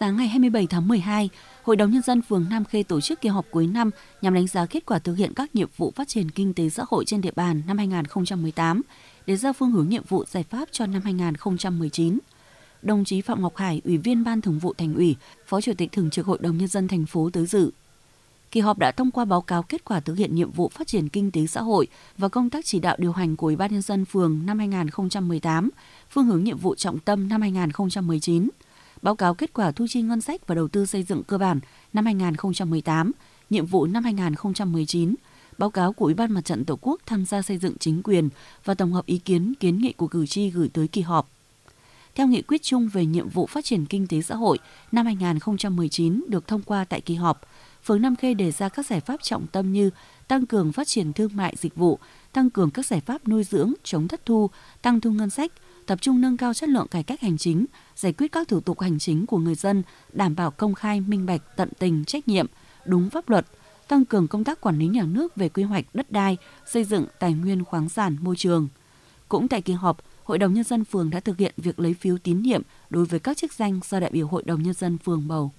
sáng ngày 27 tháng 12, Hội đồng Nhân dân phường Nam Khê tổ chức kỳ họp cuối năm nhằm đánh giá kết quả thực hiện các nhiệm vụ phát triển kinh tế xã hội trên địa bàn năm 2018, để ra phương hướng nhiệm vụ giải pháp cho năm 2019. Đồng chí Phạm Ngọc Hải, Ủy viên Ban Thường vụ Thành ủy, Phó Chủ tịch Thường trực Hội đồng Nhân dân thành phố tới dự. Kỳ họp đã thông qua báo cáo kết quả thực hiện nhiệm vụ phát triển kinh tế xã hội và công tác chỉ đạo điều hành của Ủy ban Nhân dân phường năm 2018, phương hướng nhiệm vụ trọng tâm năm 2019– báo cáo kết quả thu chi ngân sách và đầu tư xây dựng cơ bản năm 2018, nhiệm vụ năm 2019, báo cáo của Ủy ban Mặt trận Tổ quốc tham gia xây dựng chính quyền và tổng hợp ý kiến kiến nghị của cử tri gửi tới kỳ họp theo nghị quyết chung về nhiệm vụ phát triển kinh tế xã hội năm 2019 được thông qua tại kỳ họp, phường Nam Khê đề ra các giải pháp trọng tâm như tăng cường phát triển thương mại dịch vụ, tăng cường các giải pháp nuôi dưỡng, chống thất thu, tăng thu ngân sách, tập trung nâng cao chất lượng cải cách hành chính, giải quyết các thủ tục hành chính của người dân, đảm bảo công khai, minh bạch, tận tình, trách nhiệm, đúng pháp luật, tăng cường công tác quản lý nhà nước về quy hoạch đất đai, xây dựng tài nguyên khoáng sản, môi trường. Cũng tại kỳ họp, Hội đồng Nhân dân phường đã thực hiện việc lấy phiếu tín nhiệm đối với các chức danh do đại biểu Hội đồng Nhân dân phường bầu.